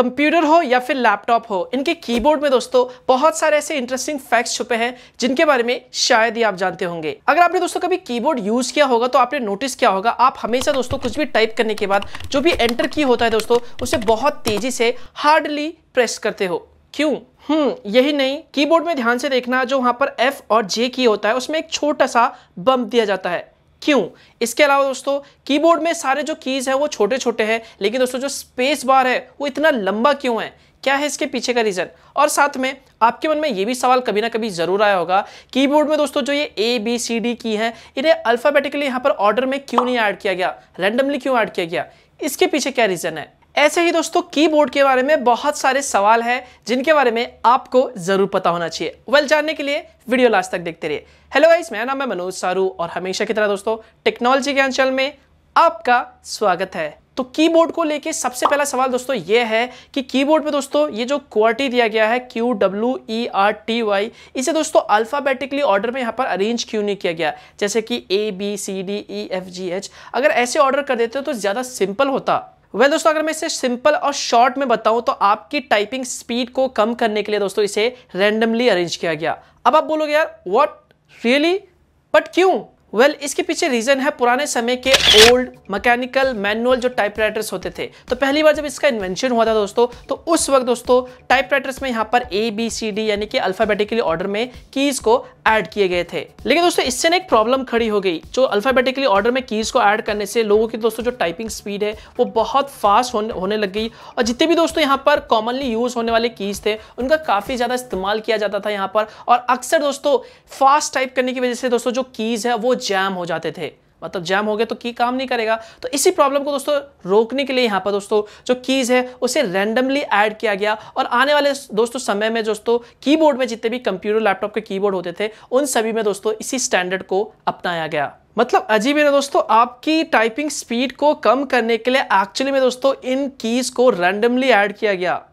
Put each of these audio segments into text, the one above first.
computer हो या फिर लैपटॉप हो इनके कीबोर्ड में दोस्तों बहुत सारे ऐसे इंटरेस्टिंग फैक्ट्स छुपे हैं जिनके बारे में शायद ही आप जानते होंगे अगर आपने दोस्तों कभी कीबोर्ड यूज किया होगा तो आपने नोटिस किया होगा आप हमेशा दोस्तों कुछ भी टाइप करने के बाद जो भी एंटर की होता है दोस्तों उसे बहुत तेजी से हार्डली प्रेस करते हो क्यों हम्म यही नहीं कीबोर्ड में ध्यान से देखना जो वहां पर एफ और जे की होता है उसमें एक छोटा सा बम्प दिया जाता है क्यों इसके अलावा दोस्तों कीबोर्ड में सारे जो कीज़ हैं वो छोटे छोटे हैं लेकिन दोस्तों जो स्पेस बार है वो इतना लंबा क्यों है क्या है इसके पीछे का रीज़न और साथ में आपके मन में ये भी सवाल कभी ना कभी ज़रूर आया होगा कीबोर्ड में दोस्तों जो ये ए बी सी डी की है इन्हें अल्फ़ाबेटिकली यहाँ पर ऑर्डर में क्यों नहीं ऐड किया गया रैंडमली क्यों ऐड किया गया इसके पीछे क्या रीज़न है ऐसे ही दोस्तों कीबोर्ड के बारे में बहुत सारे सवाल हैं जिनके बारे में आपको ज़रूर पता होना चाहिए वेल well, जानने के लिए वीडियो लास्ट तक देखते रहिए हेलो गाइस मेरा नाम है मनोज सारू और हमेशा की तरह दोस्तों टेक्नोलॉजी के अंचल में आपका स्वागत है तो कीबोर्ड को लेके सबसे पहला सवाल दोस्तों ये है कि कीबोर्ड में दोस्तों ये जो क्वार्टी दिया गया है Q W E R T Y इसे दोस्तों अल्फाबेटिकली ऑर्डर में यहाँ पर अरेंज क्यों नहीं किया गया जैसे कि A B C D E F G H अगर ऐसे ऑर्डर कर देते हो तो ज़्यादा सिंपल होता वेल well, दोस्तों अगर मैं इसे सिंपल और शॉर्ट में बताऊं तो आपकी टाइपिंग स्पीड को कम करने के लिए दोस्तों इसे रैंडमली अरेंज किया गया अब आप बोलोगे यार व्हाट रियली बट क्यों वेल well, इसके पीछे रीज़न है पुराने समय के ओल्ड मैकेनिकल मैनुअल जो टाइपराइटर्स होते थे तो पहली बार जब इसका इन्वेंशन हुआ था दोस्तों तो उस वक्त दोस्तों टाइपराइटर्स में यहाँ पर ए बी सी डी यानी कि अल्फ़ाबेटिकली ऑर्डर में कीज़ को ऐड किए गए थे लेकिन दोस्तों इससे ना एक प्रॉब्लम खड़ी हो गई जो अल्फाबेटिकली ऑर्डर में कीज को ऐड करने से लोगों की दोस्तों जो टाइपिंग स्पीड है वो बहुत फास्ट होने लग गई और जितने भी दोस्तों यहाँ पर कॉमनली यूज होने वाले कीज थे उनका काफी ज्यादा इस्तेमाल किया जाता था यहाँ पर और अक्सर दोस्तों फास्ट टाइप करने की वजह से दोस्तों जो कीज है वो जैम हो जाते थे मतलब जैम हो गया तो की काम नहीं करेगा तो इसी प्रॉब्लम को दोस्तों रोकने के लिए यहाँ पर दोस्तों जो कीज़ है उसे रैंडमली ऐड किया गया और आने वाले दोस्तों समय में दोस्तों कीबोर्ड में जितने भी कंप्यूटर लैपटॉप के कीबोर्ड होते थे उन सभी में दोस्तों इसी स्टैंडर्ड को अपनाया गया मतलब अजीब है ना दोस्तों आपकी टाइपिंग स्पीड को कम करने के लिए एक्चुअली में दोस्तों इन कीज़ को रैंडमली ऐड किया गया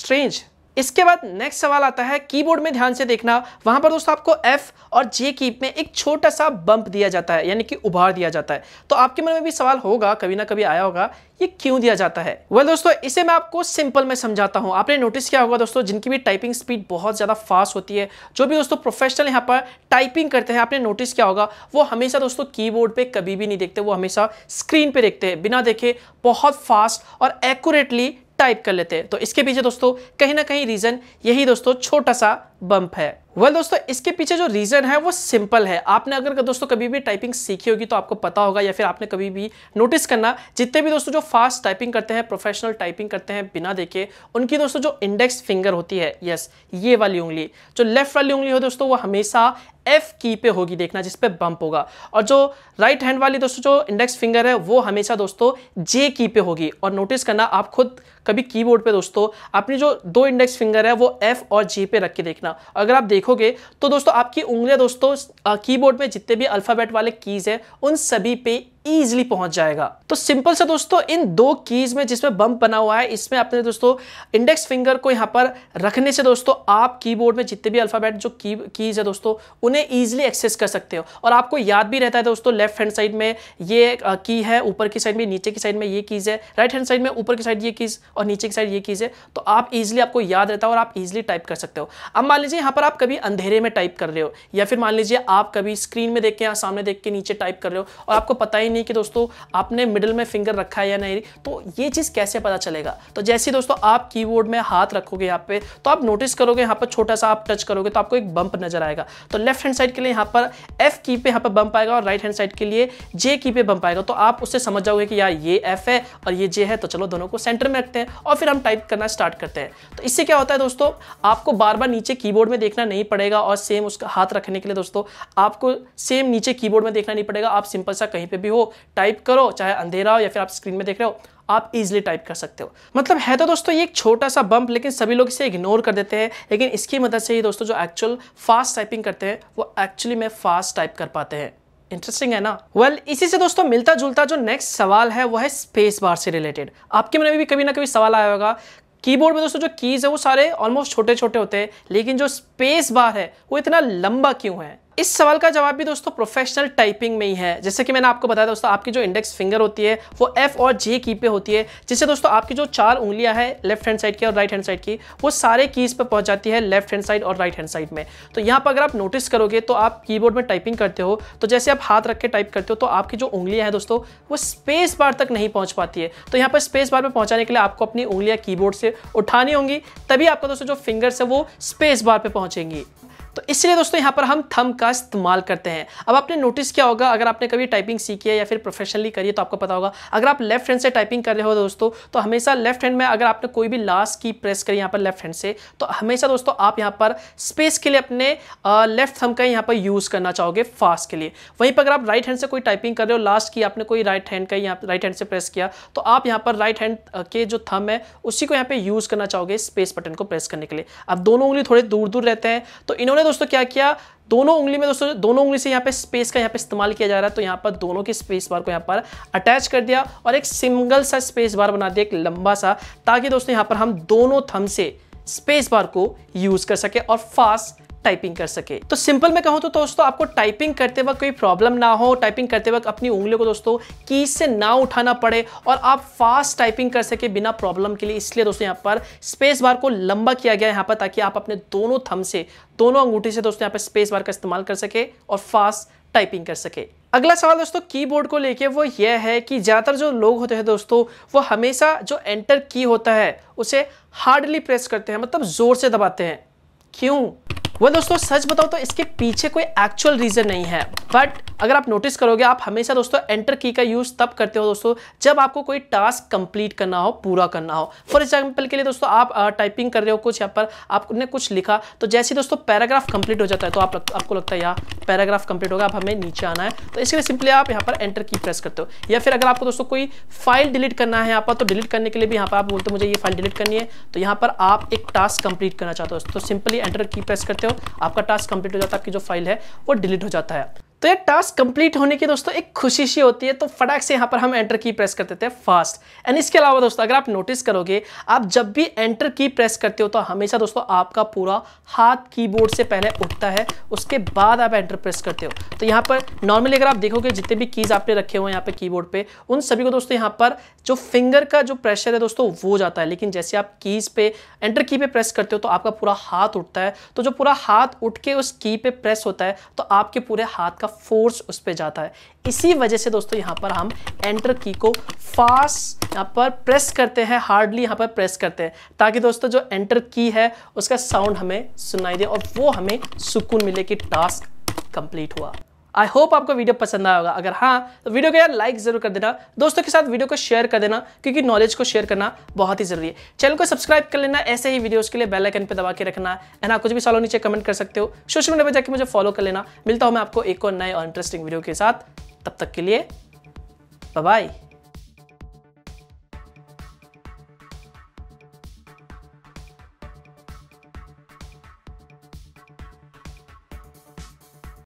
स्ट्रेंज इसके बाद नेक्स्ट सवाल आता है कीबोर्ड में ध्यान से देखना वहां पर दोस्तों आपको एफ और जे की में एक छोटा सा बम्प दिया जाता है यानी कि उभार दिया जाता है तो आपके मन में भी सवाल होगा कभी ना कभी आया होगा ये क्यों दिया जाता है वेल well, दोस्तों इसे मैं आपको सिंपल में समझाता हूँ आपने नोटिस किया होगा दोस्तों जिनकी भी टाइपिंग स्पीड बहुत ज़्यादा फास्ट होती है जो भी दोस्तों प्रोफेशनल यहाँ पर टाइपिंग करते हैं आपने नोटिस किया होगा वो हमेशा दोस्तों कीबोर्ड पे कभी भी नहीं देखते वो हमेशा स्क्रीन पे देखते हैं बिना देखे बहुत फास्ट और एक्यूरेटली टाइप कर लेते हैं तो इसके पीछे दोस्तों कहीं ना कहीं रीजन यही दोस्तों छोटा सा बंप है वेल well, दोस्तों इसके पीछे जो रीजन है वो सिंपल है आपने अगर दोस्तों कभी भी टाइपिंग सीखी होगी तो आपको पता होगा या फिर आपने कभी भी नोटिस करना जितने भी दोस्तों जो फास्ट टाइपिंग करते हैं प्रोफेशनल टाइपिंग करते हैं बिना देखे उनकी दोस्तों जो इंडेक्स फिंगर होती है यस ये वाली उंगली जो लेफ्ट वाली उंगली हो दोस्तों वो हमेशा एफ की पे होगी देखना जिसपे बंप होगा और जो राइट हैंड वाली दोस्तों जो इंडेक्स फिंगर है वो हमेशा दोस्तों जे की पे होगी और नोटिस करना आप खुद कभी कीबोर्ड पे दोस्तों अपनी जो दो इंडेक्स फिंगर है वो एफ और जी पे रख के देखना अगर आप देखोगे तो दोस्तों आपकी उंगलियां दोस्तों कीबोर्ड में जितने भी अल्फाबेट वाले कीज है उन सभी पे ईजिली पहुंच जाएगा तो सिंपल से दोस्तों इन दो कीज में जिसमें बम्प बना हुआ है इसमें आपने दोस्तों इंडेक्स फिंगर को यहां पर रखने से दोस्तों आप कीबोर्ड में जितने भी अल्फाबेट जो की कीज है दोस्तों उन्हें ईजिली एक्सेस कर सकते हो और आपको याद भी रहता है दोस्तों लेफ्ट हैंड साइड में ये की है ऊपर की साइड में नीचे की साइड में ये कीज है राइट हैंड साइड में ऊपर की साइड ये कीज और नीचे की साइड ये कीज़ है तो आप इजिली आपको याद रहता है और आप इजिली टाइप कर सकते हो अब मान लीजिए यहाँ पर आप कभी अंधेरे में टाइप कर रहे हो या फिर मान लीजिए आप कभी स्क्रीन में देख के या सामने देख के नीचे टाइप कर रहे हो और आपको पता ही नहीं कि दोस्तों आपने मिडिल में फिंगर रखा है या नहीं तो ये चीज़ कैसे पता चलेगा तो जैसे दोस्तों आप की में हाथ रखोगे यहाँ पे तो आप नोटिस करोगे यहाँ पर छोटा सा आप टच करोगे तो आपको एक बंप नजर आएगा तो लेफ्ट हैंड साइड के लिए यहाँ पर एफ की पे यहाँ पर बंप आएगा और राइट हैंड साइड के लिए जे की पे बंप आएगा तो आप उससे समझ जाओगे कि यार ये एफ है और ये जे है तो चलो दोनों को सेंटर में रखते हैं हैं और फिर हम टाइप करना स्टार्ट करते हैं तो इससे क्या होता है दोस्तों आपको बार बार नीचे कीबोर्ड में देखना नहीं पड़ेगा और सेम उसका हाथ रखने के लिए दोस्तों आपको सेम नीचे कीबोर्ड में देखना नहीं पड़ेगा आप सिंपल सा कहीं पर भी हो टाइप करो चाहे अंधेरा हो या फिर आप स्क्रीन में देख रहे हो आप इजिली टाइप कर सकते हो मतलब है तो दोस्तों ये एक छोटा सा बम्प लेकिन सभी लोग इसे इग्नोर कर देते हैं लेकिन इसकी मदद से ही दोस्तों जो एक्चुअल फास्ट टाइपिंग करते हैं वो एक्चुअली में फास्ट टाइप कर पाते हैं इंटरेस्टिंग है ना वेल well, इसी से दोस्तों मिलता जुलता जो नेक्स्ट सवाल है वो है स्पेस बार से रिलेटेड आपके मन में भी कभी ना कभी सवाल आया होगा कीबोर्ड में दोस्तों जो कीज़ है वो सारे ऑलमोस्ट छोटे छोटे होते हैं लेकिन जो स्पेस बार है वो इतना लंबा क्यों है इस सवाल का जवाब भी दोस्तों प्रोफेशनल टाइपिंग में ही है जैसे कि मैंने आपको बताया दोस्तों आपकी जो इंडेक्स फिंगर होती है वो एफ और जे की पे होती है जिससे दोस्तों आपकी जो चार उंगलियां हैं लेफ्ट हैंड साइड की और राइट हैंड साइड की वो सारे कीज पे पहुंच जाती है लेफ्ट हैंड साइड और राइट हैंड साइड में तो यहाँ पर अगर आप नोटिस करोगे तो आप की में टाइपिंग करते हो तो जैसे आप हाथ रख के टाइप करते हो तो आपकी जो उंगलियां हैं दोस्तों वो स्पेस बार तक नहीं पहुंच पाती है तो यहाँ पर स्पेस बार में पहुंचाने के लिए आपको अपनी उंगलियां कीबोर्ड से उठानी होंगी तभी आपका दोस्तों जो फिंगर्स है वो स्पेस बार पर पहुंचेंगी तो इसलिए दोस्तों यहाँ पर हम थम का इस्तेमाल करते हैं अब आपने नोटिस किया होगा अगर आपने कभी टाइपिंग सीखी है या फिर प्रोफेशनली करिए तो आपको पता होगा अगर आप लेफ्ट हैंड से टाइपिंग कर रहे हो दोस्तों तो हमेशा लेफ्ट हैंड में अगर आपने कोई भी लास्ट की प्रेस करी यहाँ पर लेफ्ट हैंड से तो हमेशा दोस्तों आप यहाँ पर स्पेस के लिए अपने लेफ्ट थम का यहाँ पर यूज़ करना चाहोगे फास्ट के लिए वहीं पर अगर आप राइट हैंड से कोई टाइपिंग कर रहे हो लास्ट की आपने कोई राइट हैंड का यहाँ राइट हैंड से प्रेस किया तो आप यहाँ पर राइट हैंड के जो थम है उसी को यहाँ पर यूज़ करना चाहोगे स्पेस बटन को प्रेस करने के लिए अब दोनों उंगली थोड़े दूर दूर रहते हैं तो इन्होंने उन्होंने दोस्तों क्या किया दोनों उंगली में दोस्तों दोनों उंगली से यहाँ पे स्पेस का यहाँ पे इस्तेमाल किया जा रहा है तो यहाँ पर दोनों के स्पेस बार को यहाँ पर अटैच कर दिया और एक सिंगल सा स्पेस बार बना दिया एक लंबा सा ताकि दोस्तों यहाँ पर हम दोनों थम से स्पेस बार को यूज़ कर सके और फास्ट टाइपिंग कर सके तो सिंपल में कहूँ तो दोस्तों आपको टाइपिंग करते वक्त कोई प्रॉब्लम ना हो टाइपिंग करते वक्त अपनी उंगली को दोस्तों की से ना उठाना पड़े और आप फास्ट टाइपिंग कर सके बिना प्रॉब्लम के लिए इसलिए दोस्तों यहाँ पर स्पेस बार को लंबा किया गया यहां यहाँ पर ताकि आप अपने दोनों थम से दोनों अंगूठी से दोस्तों यहाँ पर स्पेस बार का इस्तेमाल कर सके और फास्ट टाइपिंग कर सके अगला सवाल दोस्तों कीबोर्ड को लेके वो यह है कि ज़्यादातर जो लोग होते हैं दोस्तों वो हमेशा जो एंटर की होता है उसे हार्डली प्रेस करते हैं मतलब ज़ोर से दबाते हैं क्यों वह दोस्तों सच बताओ तो इसके पीछे कोई एक्चुअल रीज़न नहीं है बट अगर आप नोटिस करोगे आप हमेशा दोस्तों एंटर की का यूज़ तब करते हो दोस्तों जब आपको कोई टास्क कंप्लीट करना हो पूरा करना हो फॉर एग्जाम्पल के लिए दोस्तों आप टाइपिंग कर रहे हो कुछ यहाँ पर आपने कुछ लिखा तो जैसे दोस्तों पैराग्राफ कंप्लीट हो जाता है तो आप आपको लगता है यार पैराग्राफ कंप्लीट होगा अब हमें नीचे आना है तो इसके लिए सिंपली आप यहाँ पर एंटर की प्रेस करते हो या फिर अगर आपको दोस्तों कोई फाइल डिलीट करना है यहाँ पर तो डिलीट करने के लिए भी यहाँ पर आप बोलते हो मुझे ये फाइल डिलीट करनी है तो यहाँ पर आप एक टास्क कंप्लीट करना चाहते हो तो सिंपली एंटर की प्रेस करते हो हो आपका टास्क कंप्लीट हो जाता है आपकी जो फाइल है वो डिलीट हो जाता है तो ये टास्क कंप्लीट होने की दोस्तों एक खुशी सी होती है तो फटाक से यहाँ पर हम एंटर की प्रेस कर देते हैं फास्ट एंड इसके अलावा दोस्तों अगर आप नोटिस करोगे आप जब भी एंटर की प्रेस करते हो तो हमेशा दोस्तों आपका पूरा हाथ कीबोर्ड से पहले उठता है उसके बाद आप एंटर प्रेस करते हो तो यहाँ पर नॉर्मली अगर आप देखोगे जितने भी कीज़ आपने रखे हुए हैं यहाँ पर कीबोर्ड बोर्ड उन सभी को दोस्तों यहाँ पर जो फिंगर का जो प्रेशर है दोस्तों वो जाता है लेकिन जैसे आप कीज़ पे एंटर की पे प्रेस करते हो तो आपका पूरा हाथ उठता है तो जो पूरा हाथ उठ के उस की पे प्रेस होता है तो आपके पूरे हाथ का फोर्स उस पर जाता है इसी वजह से दोस्तों यहाँ पर हम एंटर की को फास्ट यहाँ पर प्रेस करते हैं हार्डली यहाँ पर प्रेस करते हैं ताकि दोस्तों जो एंटर की है उसका साउंड हमें सुनाई दे और वो हमें सुकून मिले कि टास्क कंप्लीट हुआ आई होप आपको वीडियो पसंद आया होगा अगर हाँ तो वीडियो को यार लाइक जरूर कर देना दोस्तों के साथ वीडियो को शेयर कर देना क्योंकि नॉलेज को शेयर करना बहुत ही जरूरी है चैनल को सब्सक्राइब कर लेना ऐसे ही वीडियोस के लिए बेल आइकन पे दबा के रखना एंड आप हाँ, कुछ भी सालों नीचे कमेंट कर सकते हो सोशल मीडिया पर जाकर मुझे फॉलो कर लेना मिलता हूँ मैं आपको एक और नए और इंटरेस्टिंग वीडियो के साथ तब तक के लिए बाय